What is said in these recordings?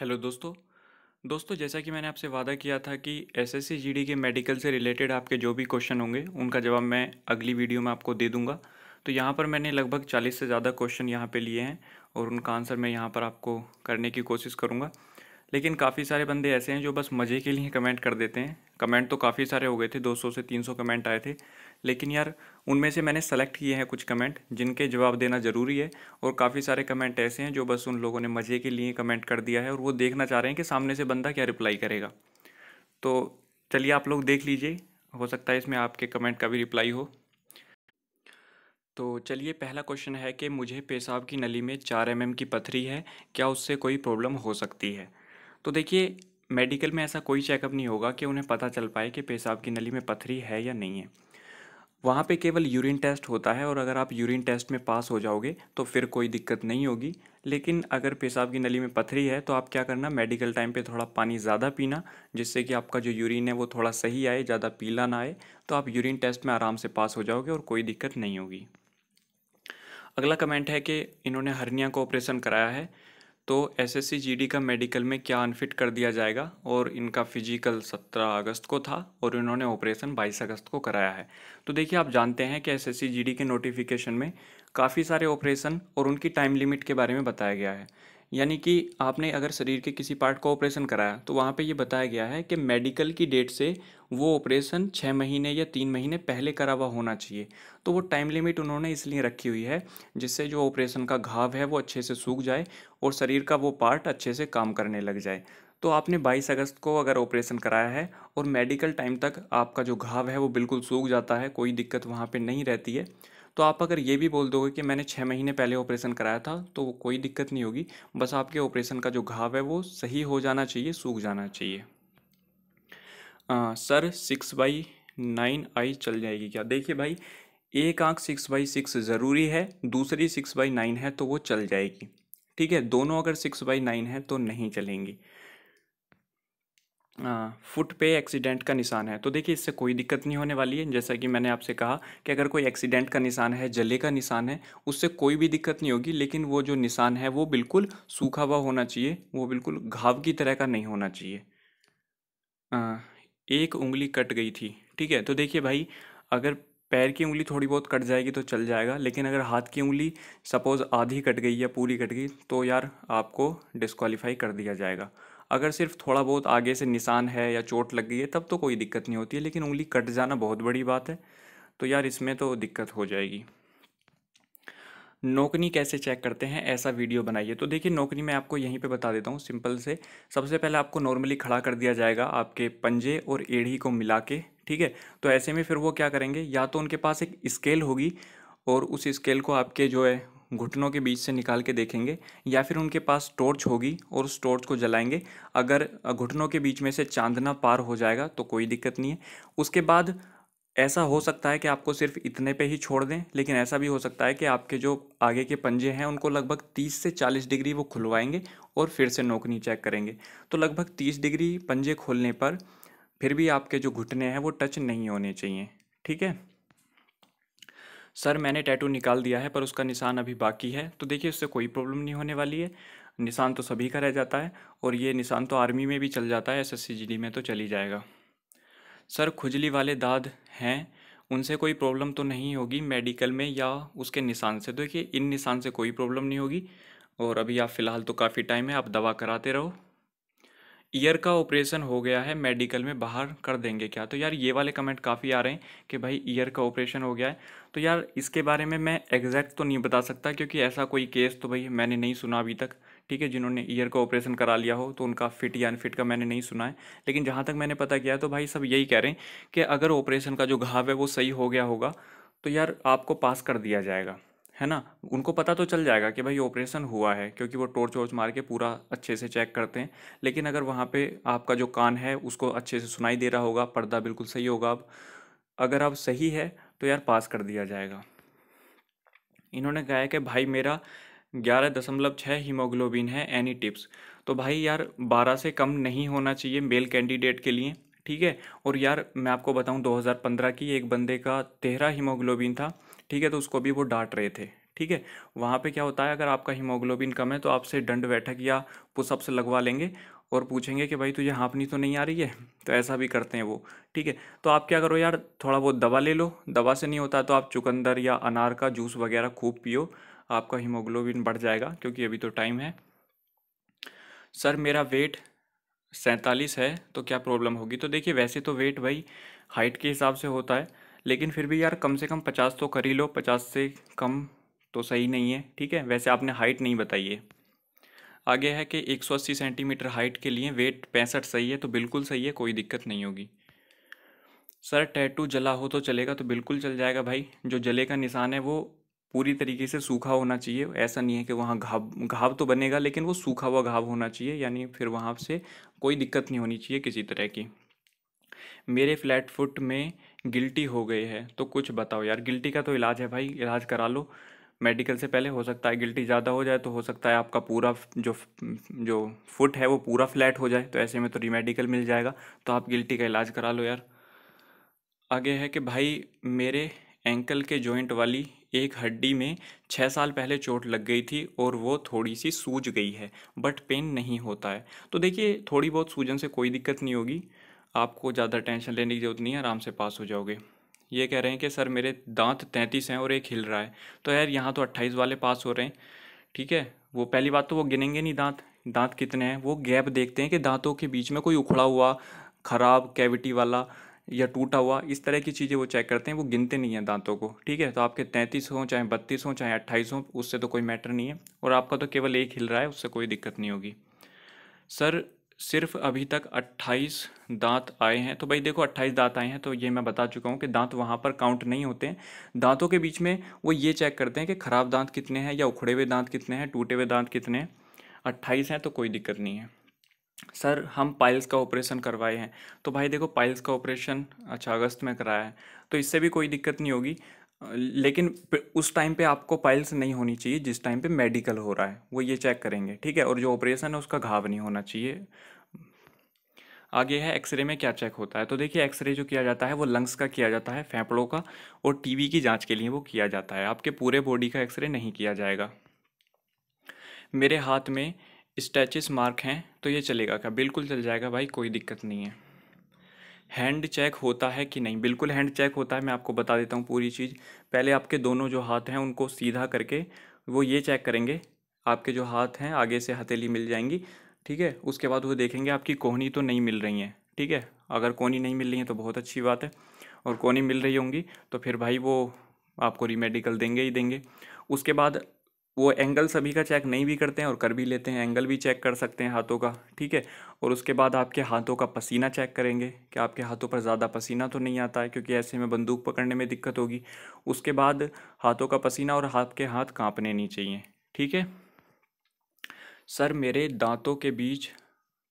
hello दोस्तों दोस्तों जैसा कि मैंने आपसे वादा किया था कि एसएससी जीडी के मेडिकल से रिलेटेड आपके जो भी क्वेश्चन होंगे उनका जवाब मैं अगली वीडियो में आपको दे दूंगा तो यहाँ पर मैंने लगभग चालीस से ज़्यादा क्वेश्चन यहाँ पे लिए हैं और उनका आंसर मैं यहाँ पर आपको करने की कोशिश करूँगा लेकिन काफ़ी सारे बंदे ऐसे हैं जो बस मज़े के लिए कमेंट कर देते हैं कमेंट तो काफ़ी सारे हो गए थे 200 से 300 कमेंट आए थे लेकिन यार उनमें से मैंने सेलेक्ट किए हैं कुछ कमेंट जिनके जवाब देना ज़रूरी है और काफ़ी सारे कमेंट ऐसे हैं जो बस उन लोगों ने मज़े के लिए कमेंट कर दिया है और वो देखना चाह रहे हैं कि सामने से बंदा क्या रिप्लाई करेगा तो चलिए आप लोग देख लीजिए हो सकता है इसमें आपके कमेंट का भी रिप्लाई हो तो चलिए पहला क्वेश्चन है कि मुझे पेशाब की नली में चार एम की पथरी है क्या उससे कोई प्रॉब्लम हो सकती है तो देखिए मेडिकल में ऐसा कोई चेकअप नहीं होगा कि उन्हें पता चल पाए कि पेशाब की नली में पथरी है या नहीं है वहाँ पे केवल यूरिन टेस्ट होता है और अगर आप यूरिन टेस्ट में पास हो जाओगे तो फिर कोई दिक्कत नहीं होगी लेकिन अगर पेशाब की नली में पथरी है तो आप क्या करना मेडिकल टाइम पे थोड़ा पानी ज़्यादा पीना जिससे कि आपका जो यूरिन है वो थोड़ा सही आए ज़्यादा पीला ना आए तो आप यूरिन टेस्ट में आराम से पास हो जाओगे और कोई दिक्कत नहीं होगी अगला कमेंट है कि इन्होंने हरनिया को ऑपरेशन कराया है तो एसएससी जीडी का मेडिकल में क्या अनफिट कर दिया जाएगा और इनका फिजिकल 17 अगस्त को था और इन्होंने ऑपरेशन 22 अगस्त को कराया है तो देखिए आप जानते हैं कि एसएससी जीडी के नोटिफिकेशन में काफ़ी सारे ऑपरेशन और उनकी टाइम लिमिट के बारे में बताया गया है यानी कि आपने अगर शरीर के किसी पार्ट का ऑपरेशन कराया तो वहाँ पे ये बताया गया है कि मेडिकल की डेट से वो ऑपरेशन छः महीने या तीन महीने पहले करा हुआ होना चाहिए तो वो टाइम लिमिट उन्होंने इसलिए रखी हुई है जिससे जो ऑपरेशन का घाव है वो अच्छे से सूख जाए और शरीर का वो पार्ट अच्छे से काम करने लग जाए तो आपने 22 अगस्त को अगर ऑपरेशन कराया है और मेडिकल टाइम तक आपका जो घाव है वो बिल्कुल सूख जाता है कोई दिक्कत वहाँ पर नहीं रहती है तो आप अगर ये भी बोल दोगे कि मैंने छः महीने पहले ऑपरेशन कराया था तो वो कोई दिक्कत नहीं होगी बस आपके ऑपरेशन का जो घाव है वो सही हो जाना चाहिए सूख जाना चाहिए आ, सर सिक्स बाई नाइन आई चल जाएगी क्या देखिए भाई एक आँख सिक्स बाई सिक्स ज़रूरी है दूसरी सिक्स बाई नाइन है तो वो चल जाएगी ठीक है दोनों अगर सिक्स बाई नाइन है तो नहीं चलेंगी फुट पे एक्सीडेंट का निशान है तो देखिए इससे कोई दिक्कत नहीं होने वाली है जैसा कि मैंने आपसे कहा कि अगर कोई एक्सीडेंट का निशान है जले का निशान है उससे कोई भी दिक्कत नहीं होगी लेकिन वो जो निशान है वो बिल्कुल सूखा हुआ होना चाहिए वो बिल्कुल घाव की तरह का नहीं होना चाहिए आ, एक उंगली कट गई थी ठीक है तो देखिए भाई अगर पैर की उंगली थोड़ी बहुत कट जाएगी तो चल जाएगा लेकिन अगर हाथ की उंगली सपोज़ आधी कट गई या पूरी कट गई तो यार आपको डिस्कवालीफाई कर दिया जाएगा अगर सिर्फ थोड़ा बहुत आगे से निशान है या चोट लग गई है तब तो कोई दिक्कत नहीं होती है लेकिन उंगली कट जाना बहुत बड़ी बात है तो यार इसमें तो दिक्कत हो जाएगी नोकनी कैसे चेक करते हैं ऐसा वीडियो बनाइए तो देखिए नोकनी मैं आपको यहीं पे बता देता हूँ सिंपल से सबसे पहले आपको नॉर्मली खड़ा कर दिया जाएगा आपके पंजे और एड़ी को मिला के ठीक है तो ऐसे में फिर वो क्या करेंगे या तो उनके पास एक स्केल होगी और उस स्केल को आपके जो है घुटनों के बीच से निकाल के देखेंगे या फिर उनके पास टॉर्च होगी और उस टॉर्च को जलाएंगे अगर घुटनों के बीच में से चांदना पार हो जाएगा तो कोई दिक्कत नहीं है उसके बाद ऐसा हो सकता है कि आपको सिर्फ इतने पे ही छोड़ दें लेकिन ऐसा भी हो सकता है कि आपके जो आगे के पंजे हैं उनको लगभग 30 से 40 डिग्री वो खुलवाएंगे और फिर से नोकनी चेक करेंगे तो लगभग 30 डिग्री पंजे खोलने पर फिर भी आपके जो घुटने हैं वो टच नहीं होने चाहिए ठीक है सर मैंने टैटू निकाल दिया है पर उसका निशान अभी बाकी है तो देखिए उससे कोई प्रॉब्लम नहीं होने वाली है निशान तो सभी का रह जाता है और ये निशान तो आर्मी में भी चल जाता है एस एस में तो चली जाएगा सर खुजली वाले दाद हैं उनसे कोई प्रॉब्लम तो नहीं होगी मेडिकल में या उसके निशान से देखिए इन निशान से कोई प्रॉब्लम नहीं होगी और अभी आप फ़िलहाल तो काफ़ी टाइम है आप दवा कराते रहो ईयर का ऑपरेशन हो गया है मेडिकल में बाहर कर देंगे क्या तो यार ये वाले कमेंट काफ़ी आ रहे हैं कि भाई ईयर का ऑपरेशन हो गया है तो यार इसके बारे में मैं एग्जैक्ट तो नहीं बता सकता क्योंकि ऐसा कोई केस तो भाई मैंने नहीं सुना अभी तक ठीक है जिन्होंने ईयर का ऑपरेशन करा लिया हो तो उनका फिट या अनफिट का मैंने नहीं सुना है लेकिन जहाँ तक मैंने पता किया तो भाई सब यही कह रहे हैं कि अगर ऑपरेशन का जो घाव है वो सही हो गया होगा तो यार आपको पास कर दिया जाएगा है ना उनको पता तो चल जाएगा कि भाई ऑपरेशन हुआ है क्योंकि वो टोर्च वोर्च मार के पूरा अच्छे से चेक करते हैं लेकिन अगर वहाँ पे आपका जो कान है उसको अच्छे से सुनाई दे रहा होगा पर्दा बिल्कुल सही होगा अब अगर आप सही है तो यार पास कर दिया जाएगा इन्होंने कहा है कि भाई मेरा ग्यारह दशमलव छः हीमोग्लोबिन है एनी टिप्स तो भाई यार बारह से कम नहीं होना चाहिए मेल कैंडिडेट के लिए ठीक है और यार मैं आपको बताऊं 2015 की एक बंदे का तेरह हीमोग्लोबिन था ठीक है तो उसको भी वो डांट रहे थे ठीक है वहाँ पे क्या होता है अगर आपका हीमोग्लोबिन कम है तो आपसे दंड बैठक या से लगवा लेंगे और पूछेंगे कि भाई तुझे हाँपनी तो नहीं आ रही है तो ऐसा भी करते हैं वो ठीक है तो आप क्या करो यार थोड़ा बहुत दवा ले लो दवा से नहीं होता तो आप चुकंदर या अनार का जूस वगैरह खूब पियो आपका हीमोग्लोबिन बढ़ जाएगा क्योंकि अभी तो टाइम है सर मेरा वेट सैंतालीस है तो क्या प्रॉब्लम होगी तो देखिए वैसे तो वेट भाई हाइट के हिसाब से होता है लेकिन फिर भी यार कम से कम पचास तो कर ही लो पचास से कम तो सही नहीं है ठीक है वैसे आपने हाइट नहीं बताई है आगे है कि 180 सेंटीमीटर हाइट के लिए वेट पैंसठ सही है तो बिल्कुल सही है कोई दिक्कत नहीं होगी सर टैटू जला हो तो चलेगा तो बिल्कुल चल जाएगा भाई जो जले का निशान है वो पूरी तरीके से सूखा होना चाहिए ऐसा नहीं है कि वहाँ घाव घाव तो बनेगा लेकिन वो सूखा हुआ घाव होना चाहिए यानी फिर वहाँ से कोई दिक्कत नहीं होनी चाहिए किसी तरह की मेरे फ्लैट फुट में गिल्टी हो गई है तो कुछ बताओ यार गिल्टी का तो इलाज है भाई इलाज करा लो मेडिकल से पहले हो सकता है गिल्टी ज़्यादा हो जाए तो हो सकता है आपका पूरा जो जो फुट है वो पूरा फ्लैट हो जाए तो ऐसे में तो रीमेडिकल मिल जाएगा तो आप गिल्टी का इलाज करा लो यार आगे है कि भाई मेरे एंकल के जॉइंट वाली एक हड्डी में छः साल पहले चोट लग गई थी और वो थोड़ी सी सूज गई है बट पेन नहीं होता है तो देखिए थोड़ी बहुत सूजन से कोई दिक्कत नहीं होगी आपको ज़्यादा टेंशन लेने की ज़रूरत नहीं है आराम से पास हो जाओगे ये कह रहे हैं कि सर मेरे दांत तैंतीस हैं और एक हिल रहा है तो यार यहाँ तो अट्ठाईस वाले पास हो रहे हैं ठीक है वो पहली बात तो वो गिनेंगे नहीं दांत दांत कितने हैं वो गैप देखते हैं कि दांतों के बीच में कोई उखड़ा हुआ ख़राब कैविटी वाला या टूटा हुआ इस तरह की चीज़ें वो चेक करते हैं वो गिनते नहीं हैं दांतों को ठीक है तो आपके तैंतीस हों चाहे बत्तीस हों चाहे अट्ठाईस हों उससे तो कोई मैटर नहीं है और आपका तो केवल एक हिल रहा है उससे कोई दिक्कत नहीं होगी सर सिर्फ अभी तक अट्ठाईस दांत आए हैं तो भाई देखो अट्ठाईस दांत आए हैं तो ये मैं बता चुका हूँ कि दांत वहाँ पर काउंट नहीं होते हैं दांतों के बीच में वो ये चेक करते हैं कि ख़राब दांत कितने हैं या उखड़े हुए दांत कितने हैं टूटे हुए दांत कितने हैं अट्ठाईस हैं तो कोई दिक्कत नहीं है सर हम पाइल्स का ऑपरेशन करवाए हैं तो भाई देखो पाइल्स का ऑपरेशन अच्छा अगस्त में कराया है तो इससे भी कोई दिक्कत नहीं होगी लेकिन उस टाइम पे आपको पाइल्स नहीं होनी चाहिए जिस टाइम पे मेडिकल हो रहा है वो ये चेक करेंगे ठीक है और जो ऑपरेशन है उसका घाव नहीं होना चाहिए आगे है एक्सरे में क्या चेक होता है तो देखिए एक्सरे जो किया जाता है वो लंग्स का किया जाता है फेफड़ों का और टीवी की जांच के लिए वो किया जाता है आपके पूरे बॉडी का एक्सरे नहीं किया जाएगा मेरे हाथ में स्टैचेस मार्क हैं तो ये चलेगा क्या बिल्कुल चल जाएगा भाई कोई दिक्कत नहीं है हैंड चेक होता है कि नहीं बिल्कुल हैंड चेक होता है मैं आपको बता देता हूँ पूरी चीज़ पहले आपके दोनों जो हाथ हैं उनको सीधा करके वो ये चेक करेंगे आपके जो हाथ हैं आगे से हथेली मिल जाएंगी ठीक है उसके बाद वो देखेंगे आपकी कोहनी तो नहीं मिल रही है ठीक है अगर कोहनी नहीं मिल रही है तो बहुत अच्छी बात है और कोहनी मिल रही होंगी तो फिर भाई वो आपको रीमेडिकल देंगे ही देंगे उसके बाद वो एंगल सभी का चेक नहीं भी करते हैं और कर भी लेते हैं एंगल भी चेक कर सकते हैं हाथों का ठीक है और उसके बाद आपके हाथों का पसीना चेक करेंगे कि आपके हाथों पर ज़्यादा पसीना तो नहीं आता है क्योंकि ऐसे में बंदूक पकड़ने में दिक्कत होगी उसके बाद हाथों का पसीना और हाथ के हाथ कांपने नहीं चाहिए ठीक है सर मेरे दांतों के बीच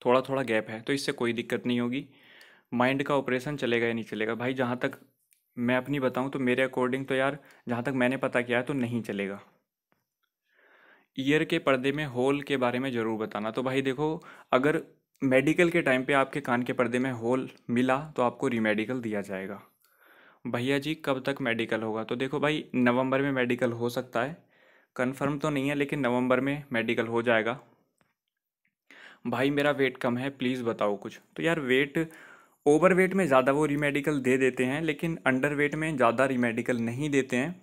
थोड़ा थोड़ा गैप है तो इससे कोई दिक्कत नहीं होगी माइंड का ऑपरेशन चलेगा या नहीं चलेगा भाई जहाँ तक मैं अपनी बताऊँ तो मेरे अकॉर्डिंग तो यार जहाँ तक मैंने पता किया है तो नहीं चलेगा ईयर के पर्दे में होल के बारे में ज़रूर बताना तो भाई देखो अगर मेडिकल के टाइम पे आपके कान के पर्दे में होल मिला तो आपको रीमेडिकल दिया जाएगा भैया जी कब तक मेडिकल होगा तो देखो भाई नवंबर में मेडिकल हो सकता है कंफर्म तो नहीं है लेकिन नवंबर में मेडिकल हो जाएगा भाई मेरा वेट कम है प्लीज़ बताओ कुछ तो यार वेट ओवर वेट में ज़्यादा वो रीमेडिकल दे देते हैं लेकिन अंडर वेट में ज़्यादा रीमेडिकल नहीं देते हैं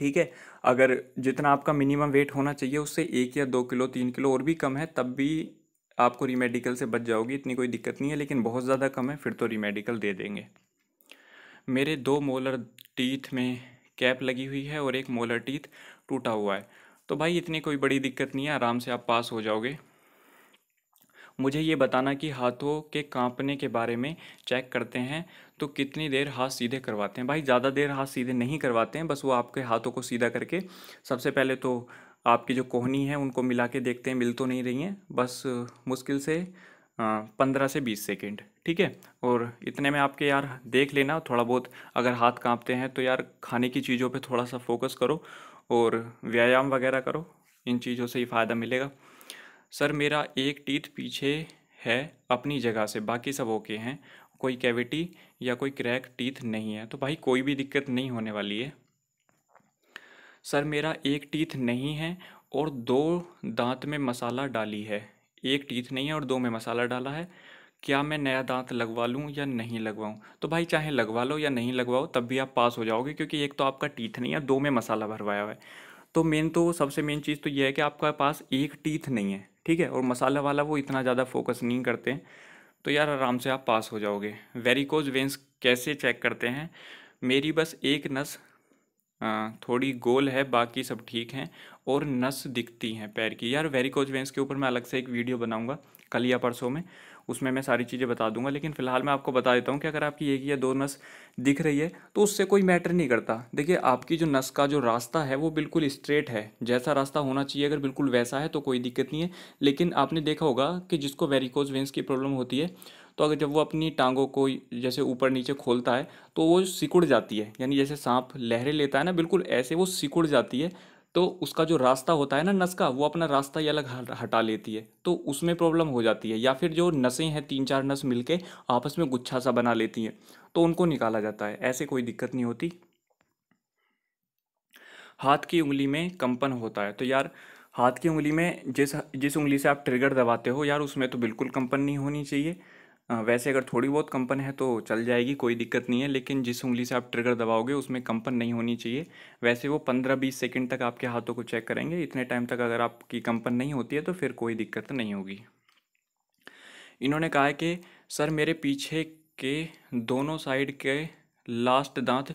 ठीक है अगर जितना आपका मिनिमम वेट होना चाहिए उससे एक या दो किलो तीन किलो और भी कम है तब भी आपको रीमेडिकल से बच जाओगी इतनी कोई दिक्कत नहीं है लेकिन बहुत ज़्यादा कम है फिर तो रीमेडिकल दे देंगे मेरे दो मोलर टीथ में कैप लगी हुई है और एक मोलर टीथ टूटा हुआ है तो भाई इतनी कोई बड़ी दिक्कत नहीं है आराम से आप पास हो जाओगे मुझे ये बताना कि हाथों के कांपने के बारे में चेक करते हैं तो कितनी देर हाथ सीधे करवाते हैं भाई ज़्यादा देर हाथ सीधे नहीं करवाते हैं बस वो आपके हाथों को सीधा करके सबसे पहले तो आपकी जो कोहनी है उनको मिला के देखते हैं मिल तो नहीं रही हैं बस मुश्किल से पंद्रह से बीस सेकेंड ठीक है और इतने में आपके यार देख लेना थोड़ा बहुत अगर हाथ कांपते हैं तो यार खाने की चीज़ों पे थोड़ा सा फोकस करो और व्यायाम वगैरह करो इन चीज़ों से ही फ़ायदा मिलेगा सर मेरा एक टीथ पीछे है अपनी जगह से बाकी सब ओके हैं कोई कैविटी या कोई क्रैक टीथ नहीं है तो भाई कोई भी दिक्कत नहीं होने वाली है सर मेरा एक टीथ नहीं है और दो दांत में मसाला डाली है एक टीथ नहीं है और दो में मसाला डाला है क्या मैं नया दांत लगवा लूँ या नहीं लगवाऊँ तो भाई चाहे लगवा लो या नहीं लगवाओ तब भी आप पास हो जाओगे क्योंकि एक तो आपका टीथ नहीं है दो में मसाला भरवाया हुआ है तो मेन तो सबसे मेन चीज़ तो यह है कि आपका पास एक टीथ नहीं है ठीक है और मसाला वाला वो इतना ज़्यादा फोकस नहीं करते तो यार आराम से आप पास हो जाओगे वेरिकोज वेंस कैसे चेक करते हैं मेरी बस एक नस थोड़ी गोल है बाकी सब ठीक हैं और नस दिखती हैं पैर की यार वेरिकोज वेंस के ऊपर मैं अलग से एक वीडियो बनाऊंगा कल या परसों में उसमें मैं सारी चीज़ें बता दूंगा लेकिन फ़िलहाल मैं आपको बता देता हूँ कि अगर आपकी एक या दो नस दिख रही है तो उससे कोई मैटर नहीं करता देखिए आपकी जो नस का जो रास्ता है वो बिल्कुल स्ट्रेट है जैसा रास्ता होना चाहिए अगर बिल्कुल वैसा है तो कोई दिक्कत नहीं है लेकिन आपने देखा होगा कि जिसको वेरिकोज वेंस की प्रॉब्लम होती है तो अगर जब वो अपनी टांगों को जैसे ऊपर नीचे खोलता है तो वो सिकुड़ जाती है यानी जैसे सांप लहरें लेता है ना बिल्कुल ऐसे वो सिकुड़ जाती है तो उसका जो रास्ता होता है ना नस का वो अपना रास्ता ही अलग हटा लेती है तो उसमें प्रॉब्लम हो जाती है या फिर जो नसें हैं तीन चार नस मिलके आपस में गुच्छा सा बना लेती हैं तो उनको निकाला जाता है ऐसे कोई दिक्कत नहीं होती हाथ की उंगली में कंपन होता है तो यार हाथ की उंगली में जिस जिस उंगली से आप ट्रिगर दबाते हो यार उसमें तो बिल्कुल कंपन नहीं होनी चाहिए वैसे अगर थोड़ी बहुत कंपन है तो चल जाएगी कोई दिक्कत नहीं है लेकिन जिस उंगली से आप ट्रिगर दबाओगे उसमें कंपन नहीं होनी चाहिए वैसे वो पंद्रह बीस सेकेंड तक आपके हाथों को चेक करेंगे इतने टाइम तक अगर आपकी कंपन नहीं होती है तो फिर कोई दिक्कत नहीं होगी इन्होंने कहा है कि सर मेरे पीछे के दोनों साइड के लास्ट दांत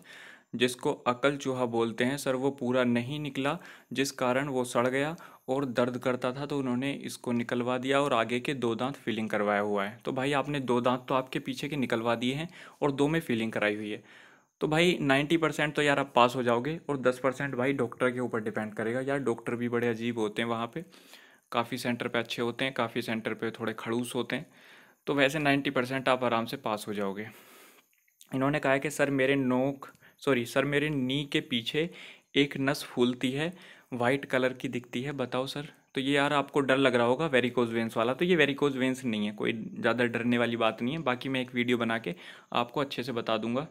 जिसको अकल चूहा बोलते हैं सर वो पूरा नहीं निकला जिस कारण वो सड़ गया और दर्द करता था तो उन्होंने इसको निकलवा दिया और आगे के दो दांत फीलिंग करवाया हुआ है तो भाई आपने दो दांत तो आपके पीछे के निकलवा दिए हैं और दो में फीलिंग कराई हुई है तो भाई नाइन्टी परसेंट तो यार आप पास हो जाओगे और दस परसेंट भाई डॉक्टर के ऊपर डिपेंड करेगा यार डॉक्टर भी बड़े अजीब होते हैं वहाँ पर काफ़ी सेंटर पर अच्छे होते हैं काफ़ी सेंटर पर थोड़े खड़ूस होते हैं तो वैसे नाइन्टी परसेंट आप आराम से पास हो जाओगे इन्होंने कहा कि सर मेरे नोक सॉरी सर मेरे नी के पीछे एक नस फूलती है वाइट कलर की दिखती है बताओ सर तो ये यार आपको डर लग रहा होगा वेरिकोज वेंस वाला तो ये वेरिकोज वेंस नहीं है कोई ज़्यादा डरने वाली बात नहीं है बाकी मैं एक वीडियो बना के आपको अच्छे से बता दूंगा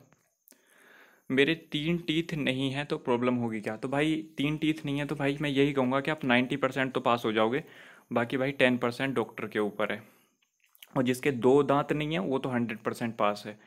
मेरे तीन टीथ नहीं है तो प्रॉब्लम होगी क्या तो भाई तीन टीथ नहीं है तो भाई मैं यही कहूँगा कि आप नाइन्टी परसेंट तो पास हो जाओगे बाकी भाई टेन परसेंट डॉक्टर के ऊपर है और जिसके दो दांत नहीं है वो तो हंड्रेड परसेंट पास है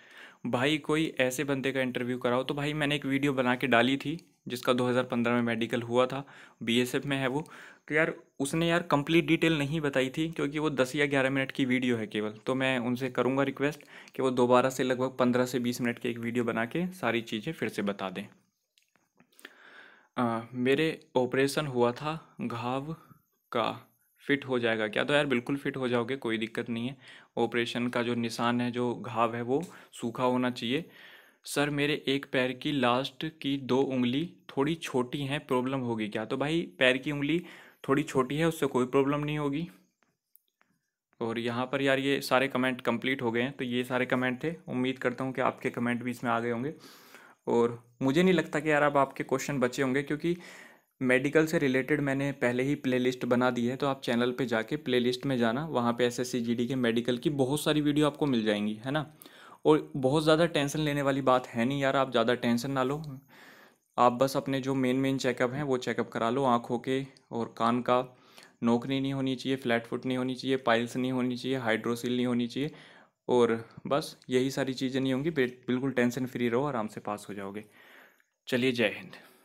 भाई कोई ऐसे बंदे का इंटरव्यू कराओ तो भाई मैंने एक वीडियो बना के डाली थी जिसका 2015 में मेडिकल हुआ था बीएसएफ में है वो तो यार उसने यार कंप्लीट डिटेल नहीं बताई थी क्योंकि वो 10 या 11 मिनट की वीडियो है केवल तो मैं उनसे करूँगा रिक्वेस्ट कि वो दोबारा से लगभग 15 से 20 मिनट की एक वीडियो बना के सारी चीज़ें फिर से बता दें आ, मेरे ऑपरेशन हुआ था घाव का फिट हो जाएगा क्या तो यार बिल्कुल फिट हो जाओगे कोई दिक्कत नहीं है ऑपरेशन का जो निशान है जो घाव है वो सूखा होना चाहिए सर मेरे एक पैर की लास्ट की दो उंगली थोड़ी छोटी हैं प्रॉब्लम होगी क्या तो भाई पैर की उंगली थोड़ी छोटी है उससे कोई प्रॉब्लम नहीं होगी और यहाँ पर यार ये सारे कमेंट कंप्लीट हो गए हैं तो ये सारे कमेंट थे उम्मीद करता हूँ कि आपके कमेंट भी इसमें आ गए होंगे और मुझे नहीं लगता कि यार अब आपके क्वेश्चन बचे होंगे क्योंकि मेडिकल से रिलेटेड मैंने पहले ही प्लेलिस्ट बना दी है तो आप चैनल पे जाके प्लेलिस्ट में जाना वहाँ पे एस के मेडिकल की बहुत सारी वीडियो आपको मिल जाएंगी है ना और बहुत ज़्यादा टेंशन लेने वाली बात है नहीं यार आप ज़्यादा टेंशन ना लो आप बस अपने जो मेन मेन चेकअप हैं वो चेकअप करा लो आँखों के और कान का नोकनी नहीं होनी चाहिए फ्लैट फुट नहीं होनी चाहिए पाइल्स नहीं होनी चाहिए हाइड्रोसिल नहीं होनी चाहिए और बस यही सारी चीज़ें नहीं होंगी बिल्कुल टेंशन फ्री रहो आराम से पास हो जाओगे चलिए जय हिंद